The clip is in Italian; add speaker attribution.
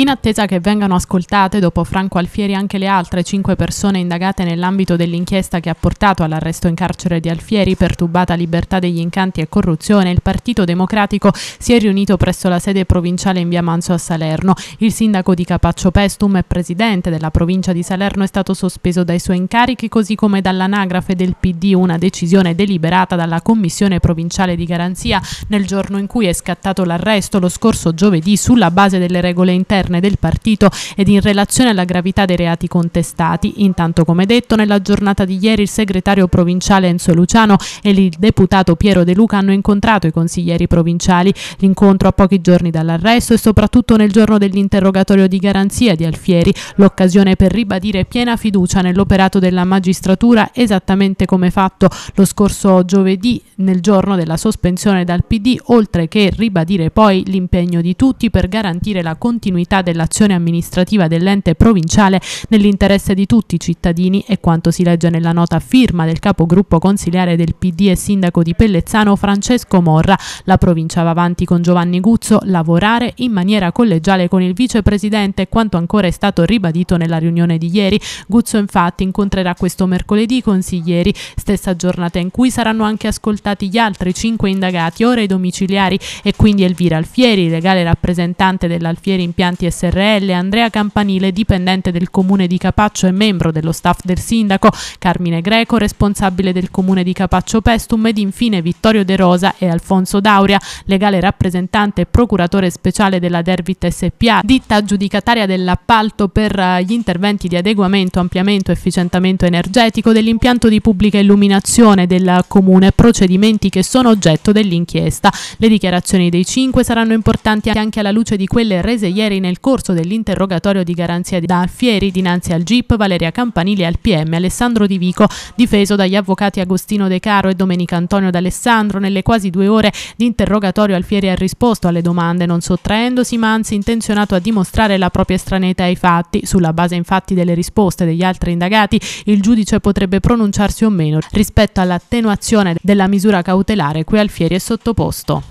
Speaker 1: in attesa che vengano ascoltate dopo Franco Alfieri anche le altre cinque persone indagate nell'ambito dell'inchiesta che ha portato all'arresto in carcere di Alfieri perturbata libertà degli incanti e corruzione, il Partito Democratico si è riunito presso la sede provinciale in via Manso a Salerno. Il sindaco di Capaccio Pestum e presidente della provincia di Salerno è stato sospeso dai suoi incarichi così come dall'anagrafe del PD una decisione deliberata dalla Commissione Provinciale di Garanzia nel giorno in cui è scattato l'arresto lo scorso giovedì sulla base delle regole interne interne del partito ed in relazione alla gravità dei reati contestati. Intanto, come detto, nella giornata di ieri il segretario provinciale Enzo Luciano e il deputato Piero De Luca hanno incontrato i consiglieri provinciali. L'incontro a pochi giorni dall'arresto e soprattutto nel giorno dell'interrogatorio di garanzia di Alfieri, l'occasione per ribadire piena fiducia nell'operato della magistratura esattamente come fatto lo scorso giovedì nel giorno della sospensione dal PD, oltre che ribadire poi l'impegno di tutti per garantire la continuità l'efficacia dell'azione amministrativa dell'ente provinciale nell'interesse di tutti i cittadini e quanto si legge nella nota firma del capogruppo consigliere del PD e sindaco di Pellezzano Francesco Morra. La provincia va avanti con Giovanni Guzzo, lavorare in maniera collegiale con il vicepresidente, quanto ancora è stato ribadito nella riunione di ieri. Guzzo infatti incontrerà questo mercoledì i consiglieri, stessa giornata in cui saranno anche ascoltati gli altri cinque indagati, ora i domiciliari e quindi Elvira Alfieri, legale rappresentante dell'Alfieri Impianti e SRL, Andrea Campanile, dipendente del comune di Capaccio e membro dello staff del sindaco, Carmine Greco, responsabile del comune di Capaccio Pestum ed infine Vittorio De Rosa e Alfonso Dauria, legale rappresentante e procuratore speciale della Dervit SPA, ditta aggiudicataria dell'appalto per eh, gli interventi di adeguamento, ampliamento, e efficientamento energetico dell'impianto di pubblica illuminazione del comune, procedimenti che sono oggetto dell'inchiesta. Le dichiarazioni dei cinque saranno importanti anche alla luce di quelle rese ieri nel corso dell'interrogatorio di garanzia da Alfieri dinanzi al GIP Valeria Campanile e al PM Alessandro Di Vico, difeso dagli avvocati Agostino De Caro e Domenica Antonio D'Alessandro. Nelle quasi due ore di interrogatorio Alfieri ha risposto alle domande, non sottraendosi ma anzi intenzionato a dimostrare la propria estraneità ai fatti. Sulla base infatti delle risposte degli altri indagati, il giudice potrebbe pronunciarsi o meno rispetto all'attenuazione della misura cautelare cui Alfieri è sottoposto.